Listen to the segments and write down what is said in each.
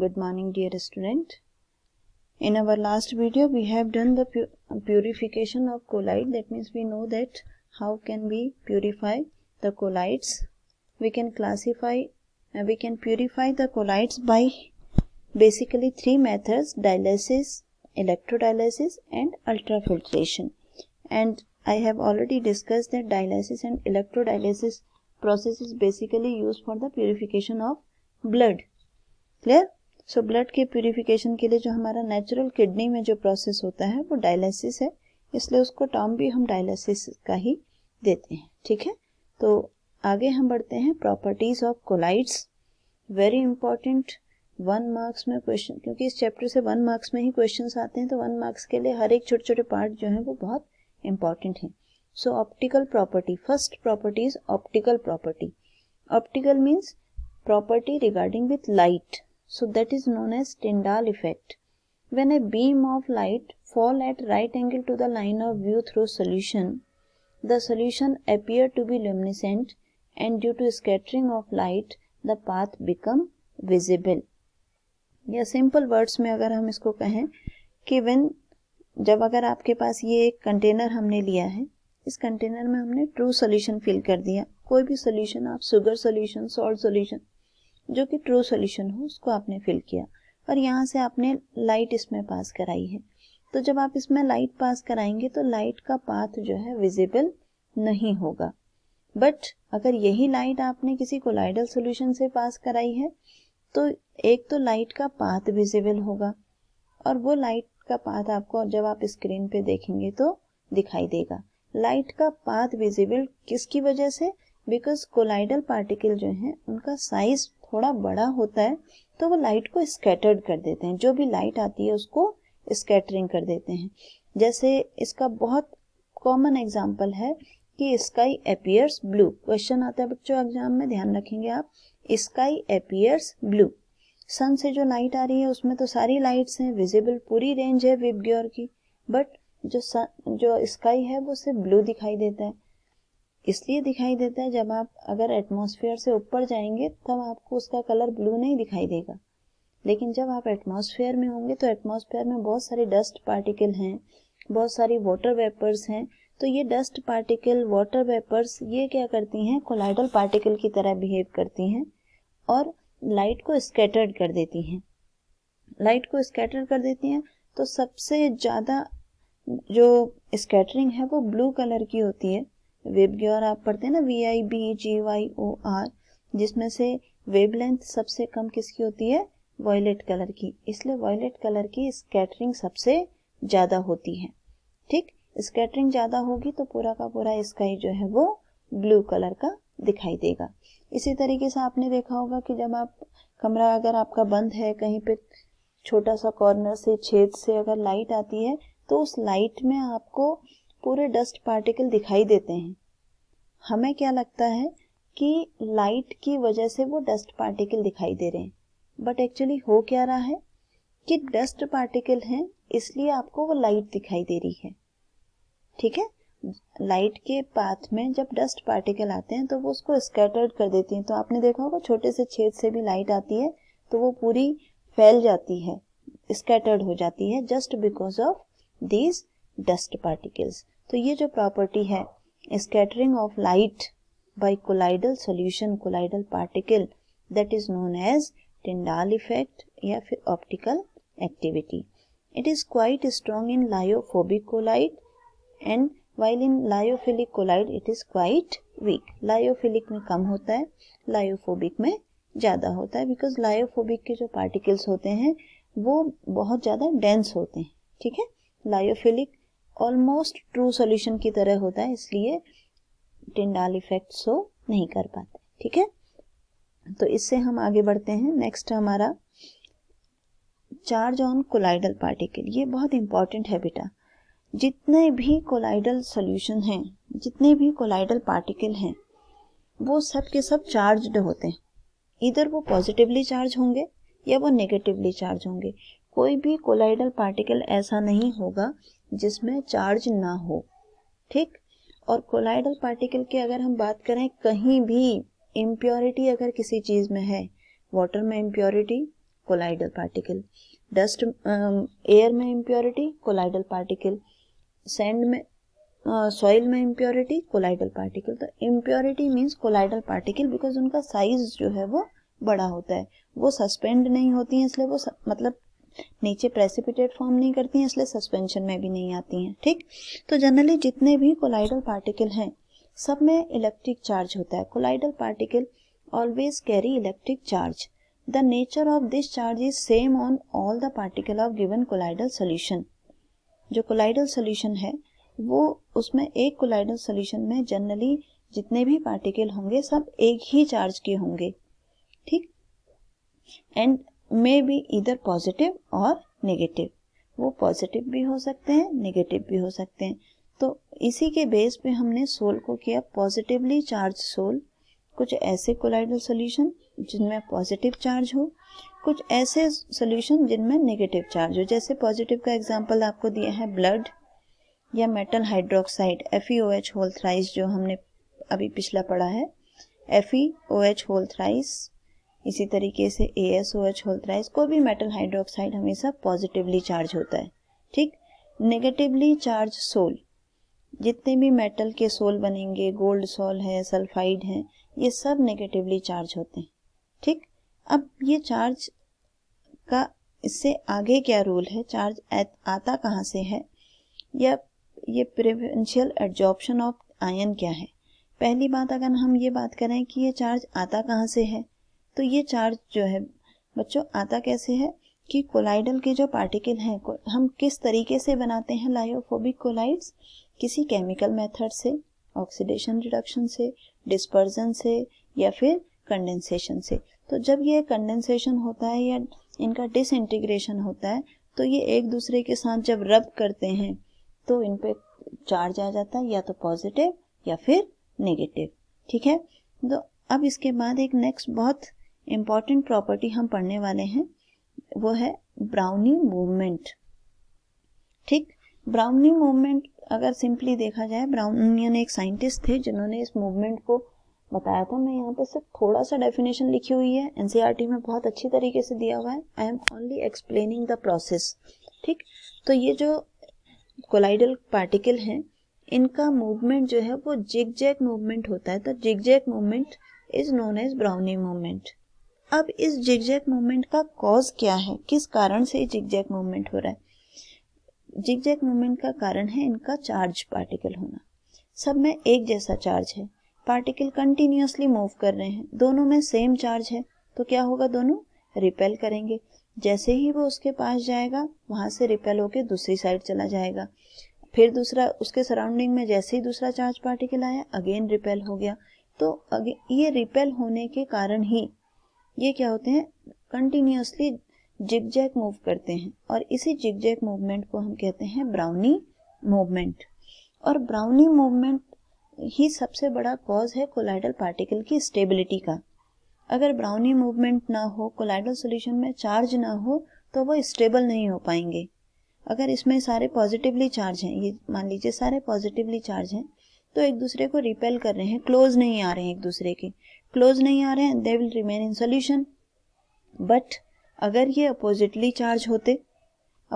good morning dear student in our last video we have done the purification of colloid that means we know that how can we purify the colloids we can classify uh, we can purify the colloids by basically three methods dialysis electrodialysis and ultrafiltration and I have already discussed that dialysis and electrodialysis process is basically used for the purification of blood. Clear? So so, blood के purification के लिए जो हमारा natural kidney में जो process होता है वो डायलिसिस है इसलिए उसको टर्म भी हम डायलिसिस का ही देते हैं ठीक है तो आगे हम बढ़ते हैं properties of colloids very important one marks में क्वेश्चन क्योंकि इस चैप्टर से वन मार्क्स में ही क्वेश्चन आते हैं तो वन मार्क्स के लिए हर एक छोटे छोटे पार्ट जो है वो बहुत इंपॉर्टेंट है so optical property first property is optical property optical means property regarding with light so that is known as Tyndall effect. When a beam of light fall at right angle to the line of view through solution, the solution appear to be luminescent and due to scattering of light the path become visible. या simple words में अगर हम इसको कहें कि when जब अगर आपके पास ये एक कंटेनर हमने लिया है इस कंटेनर में हमने ट्रू सोल्यूशन फिल कर दिया कोई भी सोल्यूशन आप शुगर सोल्यूशन सॉल्ट सोल्यूशन जो कि ट्रू सोल्यूशन हो उसको आपने फिल किया और यहाँ से आपने लाइट इसमें पास कराई है तो जब आप इसमें लाइट पास कराएंगे तो लाइट का पाथ जो है विजिबल नहीं होगा बट अगर यही लाइट आपने किसी कोलाइडल सोल्यूशन से पास कराई है तो एक तो लाइट का पाथ विजिबल होगा और वो लाइट का पाथ आपको जब आप स्क्रीन पे देखेंगे तो दिखाई देगा लाइट का पाथ विजिबल किसकी वजह से बिकॉज कोलाइडल पार्टिकल जो है उनका साइज थोड़ा बड़ा होता है तो वो लाइट को स्कैटर्ड कर देते हैं जो भी लाइट आती है उसको स्कैटरिंग कर देते हैं जैसे इसका बहुत कॉमन एग्जाम्पल है कि स्काई अपियर्स ब्लू क्वेश्चन आता है बच्चों एग्जाम में ध्यान रखेंगे आप स्काई अपियर्स ब्लू सन से जो लाइट आ रही है उसमें तो सारी लाइट्स हैं विजिबल पूरी रेंज है विबग्योर की बट जो सन जो स्काई है वो सिर्फ ब्लू दिखाई देता है इसलिए दिखाई देता है जब आप अगर एटमॉस्फेयर से ऊपर जाएंगे तब आपको उसका कलर ब्लू नहीं दिखाई देगा लेकिन जब आप एटमॉस्फेयर में होंगे तो एटमॉस्फेयर में बहुत सारे डस्ट पार्टिकल हैं बहुत सारी वाटर वेपर्स हैं तो ये डस्ट पार्टिकल वाटर वेपर्स ये क्या करती हैं कोलाइडल पार्टिकल की तरह बिहेव करती हैं और लाइट को स्कैटर्ड कर देती हैं लाइट को स्केटर कर देती हैं तो सबसे ज़्यादा जो स्कैटरिंग है वो ब्लू कलर की होती है वेबग्योर आप पढ़ते हैं ना V I B G Y O R जिसमें से लेंथ सबसे कम किसकी होती है वॉयलेट कलर की इसलिए वॉयलेट कलर की स्कैटरिंग सबसे ज़्यादा होती है ठीक स्कैटरिंग ज़्यादा होगी तो पूरा का पूरा स्काई जो है वो ब्लू कलर का दिखाई देगा इसी तरीके से आपने देखा होगा कि जब आप कमरा अगर आपका बंद है कहीं पे छोटा सा कॉर्नर से छेद से अगर लाइट आती है तो उस लाइट में आपको पूरे डस्ट पार्टिकल दिखाई देते हैं हमें क्या लगता है कि लाइट की वजह से वो डस्ट पार्टिकल दिखाई दे रहे हैं बट एक्चुअली हो क्या रहा है कि डस्ट पार्टिकल है इसलिए आपको वो लाइट दिखाई दे रही है ठीक है लाइट के पाथ में जब डस्ट पार्टिकल आते हैं तो वो उसको स्कैटर्ड कर देती हैं तो आपने देखा होगा छोटे से छेद से भी लाइट आती है तो वो पूरी फैल जाती है स्कैटर्ड हो जाती है just because of these dust particles तो ये जो प्रॉपर्टी है scattering of light by colloidal solution colloidal particle that is known as Tyndall effect या फिर optical activity it is quite strong in lyophobic colloid and while in lyophilic colloid it is quite weak lyophilic में कम होता है lyophobic में ज़्यादा होता है बिकॉज लायोफोबिक के जो पार्टिकल्स होते हैं वो बहुत ज़्यादा डेंस होते हैं ठीक है लायोफिलिक ऑलमोस्ट ट्रू सॉल्यूशन की तरह होता है इसलिए टिंडाल इफेक्ट सो नहीं कर पाते ठीक है तो इससे हम आगे बढ़ते हैं नेक्स्ट हमारा चार्ज ऑन कोलाइडल पार्टिकल ये बहुत इंपॉर्टेंट है बेटा जितने भी कोलाइडल सॉल्यूशन हैं जितने भी कोलाइडल पार्टिकल हैं वो सब के सब चार्ज्ड होते हैं इधर वो पॉजिटिवली चार्ज होंगे या वो नेगेटिवली चार्ज होंगे कोई भी कोलाइडल पार्टिकल ऐसा नहीं होगा जिसमें चार्ज ना हो ठीक और कोलाइडल पार्टिकल की अगर हम बात करें कहीं भी इम्प्योरिटी अगर किसी चीज में है वाटर में impurity colloidal particle dust air में इम्प्योरिटी कोलाइडल पार्टिकल सैंड में सॉइल में इम्प्योरिटी कोलाइडल पार्टिकल तो impurity means colloidal particle because उनका साइज जो है वो बड़ा होता है वो सस्पेंड नहीं होती है इसलिए वो मतलब नीचे प्रेसिपिटेट फॉर्म नहीं करती हैं इसलिए सस्पेंशन में भी नहीं आती हैं ठीक तो जनरली जितने भी कोलाइडल पार्टिकल हैं सब में इलेक्ट्रिक चार्ज होता है colloidal particle always carry electric charge the nature of this charge is same on all the particle of given colloidal solution जो कोलाइडल सोल्यूशन है वो उसमें एक कोलाइडल सोल्यूशन में जनरली जितने भी पार्टिकल होंगे सब एक ही चार्ज के होंगे ठीक एंड में भी इधर पॉजिटिव और नेगेटिव वो पॉजिटिव भी हो सकते हैं नेगेटिव भी हो सकते हैं तो इसी के बेस पे हमने सोल को किया पॉजिटिवली चार्ज सोल कुछ ऐसे कोलाइडल सोल्यूशन जिनमें पॉजिटिव चार्ज हो कुछ ऐसे सोल्यूशन जिनमें नेगेटिव चार्ज हो जैसे पॉजिटिव का एग्जाम्पल आपको दिया है ब्लड या metal hydroxide F E whole thrice जो हमने अभी पिछला पढ़ा है एफ होल थ्राइस इसी तरीके से ए एस ओ एच होता है इसको भी मेटल हाइड्रोक्साइड हमेशा पॉजिटिवली चार्ज होता है ठीक नेगेटिवली चार्ज सोल जितने भी मेटल के सोल बनेंगे गोल्ड सोल है सल्फाइड है ये सब नेगेटिवली चार्ज होते हैं ठीक अब ये चार्ज का इससे आगे क्या रूल है चार्ज आता कहाँ से है या ये प्रिवेंशियल एडजॉर्प्शन ऑफ आयन क्या है पहली बात अगर हम ये बात करें कि ये चार्ज आता कहाँ से है तो ये चार्ज जो है बच्चों आता कैसे है कि कोलाइडल के जो पार्टिकल हैं हम किस तरीके से बनाते हैं लायोफोबिक कोलाइड्स किसी केमिकल मेथड से ऑक्सीडेशन रिडक्शन से डिस्पर्जन से या फिर कंडेंसेशन से तो जब ये कंडेंसेशन होता है या इनका डिसइंटीग्रेशन होता है तो ये एक दूसरे के साथ जब रब करते हैं तो इन पे चार्ज आ जाता है या तो पॉजिटिव या फिर नेगेटिव ठीक है तो अब इसके बाद एक नेक्स्ट बहुत इम्पॉर्टेंट प्रॉपर्टी हम पढ़ने वाले हैं वो है ब्राउनी मूवमेंट ठीक ब्राउनी मूवमेंट अगर सिंपली देखा जाए ब्राउनियन एक साइंटिस्ट थे जिन्होंने इस मूवमेंट को बताया था मैं यहाँ पे सिर्फ थोड़ा सा डेफिनेशन लिखी हुई है एनसीईआरटी e में बहुत अच्छी तरीके से दिया हुआ है I am only explaining the process ठीक तो ये जो कोलाइडल पार्टिकल हैं इनका मूवमेंट जो है वो जिग जैक मूवमेंट होता है तो zigzag movement is known as Brownie movement अब इस जिगजैक मूवमेंट का कॉज क्या है किस कारण से जिगजैक मूवमेंट हो रहा है जिगजैक मूवमेंट का कारण है इनका चार्ज पार्टिकल होना सब में एक जैसा चार्ज है पार्टिकल कंटिन्यूसली मूव कर रहे हैं दोनों में सेम चार्ज है तो क्या होगा दोनों रिपेल करेंगे जैसे ही वो उसके पास जाएगा वहां से रिपेल होकर दूसरी साइड चला जाएगा फिर दूसरा उसके सराउंडिंग में जैसे ही दूसरा चार्ज पार्टिकल आया अगेन रिपेल हो गया तो अगे, ये रिपेल होने के कारण ही ये क्या होते हैं कंटिन्यूसली जिग मूव करते हैं और इसी जिग जैक मूवमेंट को हम कहते हैं ब्राउनी मूवमेंट और ब्राउनी मूवमेंट ही सबसे बड़ा कॉज है कोलाइडल पार्टिकल की स्टेबिलिटी का अगर ब्राउनी मूवमेंट ना हो कोलाइडल सॉल्यूशन में चार्ज ना हो तो वो स्टेबल नहीं हो पाएंगे अगर इसमें सारे पॉजिटिवली चार्ज हैं ये मान लीजिए सारे पॉजिटिवली चार्ज हैं तो एक दूसरे को रिपेल कर रहे हैं क्लोज नहीं आ रहे हैं एक दूसरे के क्लोज नहीं आ रहे हैं they will remain in solution but अगर ये अपोजिटली चार्ज होते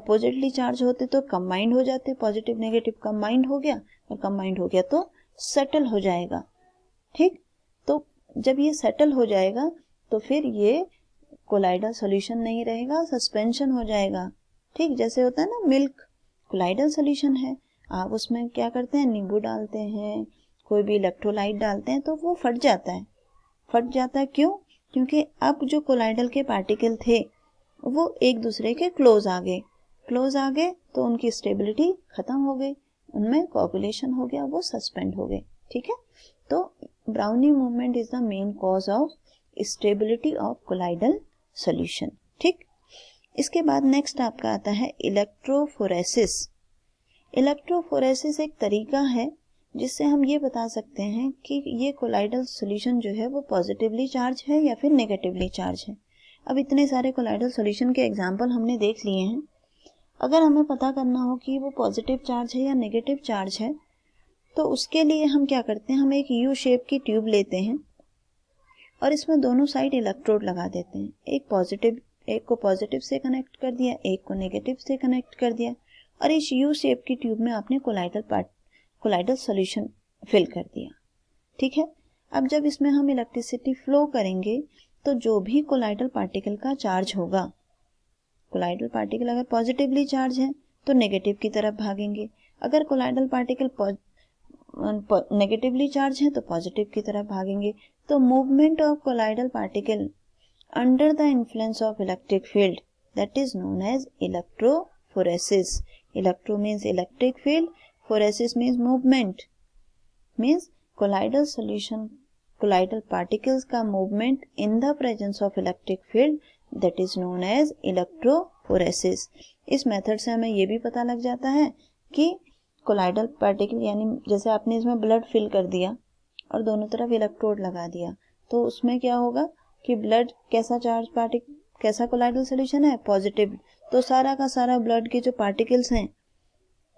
अपोजिटली चार्ज होते तो कंबाइंड हो जाते पॉजिटिव नेगेटिव कंबाइंड हो गया और कंबाइंड हो गया तो सेटल हो जाएगा ठीक तो जब ये सेटल हो जाएगा तो फिर ये कोलाइडल सॉल्यूशन नहीं रहेगा सस्पेंशन हो जाएगा ठीक जैसे होता है ना मिल्क कोलाइडल सॉल्यूशन है आप उसमें क्या करते हैं नींबू डालते हैं कोई भी इलेक्ट्रोलाइट डालते हैं तो वो फट जाता है फट जाता है क्यों क्योंकि अब जो कोलाइडल के पार्टिकल थे वो एक दूसरे के क्लोज आ गए क्लोज आ गए तो उनकी स्टेबिलिटी खत्म हो गई उनमें कॉकुलेशन हो गया वो सस्पेंड हो गए ठीक है तो Brownie movement is the main cause of stability of colloidal solution ठीक इसके बाद नेक्स्ट आपका आता है इलेक्ट्रोफोरेसिस इलेक्ट्रोफोरेसिस एक तरीका है जिससे हम ये बता सकते हैं कि ये कोलाइडल सॉल्यूशन जो है वो पॉजिटिवली चार्ज है या फिर नेगेटिवली चार्ज है अब इतने सारे कोलाइडल सॉल्यूशन के एग्जाम्पल हमने देख लिए हैं अगर हमें पता करना हो कि वो पॉजिटिव चार्ज है या नेगेटिव चार्ज है तो उसके लिए हम क्या करते हैं हम एक यू शेप की ट्यूब लेते हैं और इसमें दोनों साइड इलेक्ट्रोड लगा देते हैं एक पॉजिटिव एक को पॉजिटिव से कनेक्ट कर दिया एक को नेगेटिव से कनेक्ट कर दिया और इस यू शेप की ट्यूब में आपने colloidal part colloidal solution fill कर दिया ठीक है अब जब इसमें हम इलेक्ट्रिसिटी फ्लो करेंगे तो जो भी कोलाइडल पार्टिकल का चार्ज होगा कोलाइडल पार्टिकल अगर पॉजिटिवली चार्ज है तो नेगेटिव की तरफ भागेंगे अगर कोलाइडल पार्टिकल नेगेटिवली चार्ज है तो पॉजिटिव की तरफ भागेंगे तो movement of colloidal particle under the influence of electric field that is known as electrophoresis electro means electric field phoresis means movement means colloidal solution colloidal particles का movement in the presence of electric field that is known as electrophoresis इस method से हमें ये भी पता लग जाता है कि कोलाइडल पार्टिकल यानी जैसे आपने इसमें ब्लड फिल कर दिया और दोनों तरफ इलेक्ट्रोड लगा दिया तो उसमें क्या होगा कि ब्लड कैसा चार्ज पार्टिकल कैसा कोलाइडल सोल्यूशन है पॉजिटिव तो सारा का सारा ब्लड के जो पार्टिकल्स हैं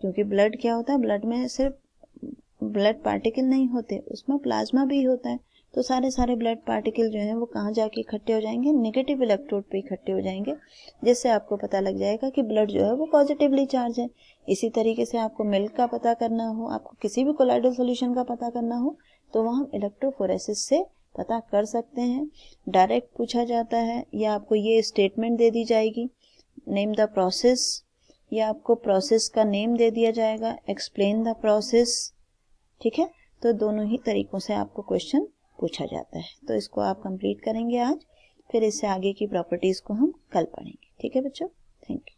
क्योंकि ब्लड क्या होता है ब्लड में सिर्फ ब्लड पार्टिकल नहीं होते उसमें प्लाज्मा भी होता है तो सारे सारे ब्लड पार्टिकल जो हैं वो कहाँ जाके इकट्ठे हो जाएंगे नेगेटिव इलेक्ट्रोड पे इकट्ठे हो जाएंगे जिससे आपको पता लग जाएगा कि ब्लड जो है वो पॉजिटिवली चार्ज है इसी तरीके से आपको मिल्क का पता करना हो आपको किसी भी कोलाइडल सोल्यूशन का पता करना हो तो वह हम इलेक्ट्रोफोरेसिस से पता कर सकते हैं डायरेक्ट पूछा जाता है या आपको ये स्टेटमेंट दे दी जाएगी नेम द प्रोसेस या आपको प्रोसेस का नेम दे दिया जाएगा एक्सप्लेन द प्रोसेस ठीक है तो दोनों ही तरीकों से आपको क्वेश्चन पूछा जाता है तो इसको आप कंप्लीट करेंगे आज फिर इससे आगे की प्रॉपर्टीज़ को हम कल पढ़ेंगे ठीक है बच्चों थैंक यू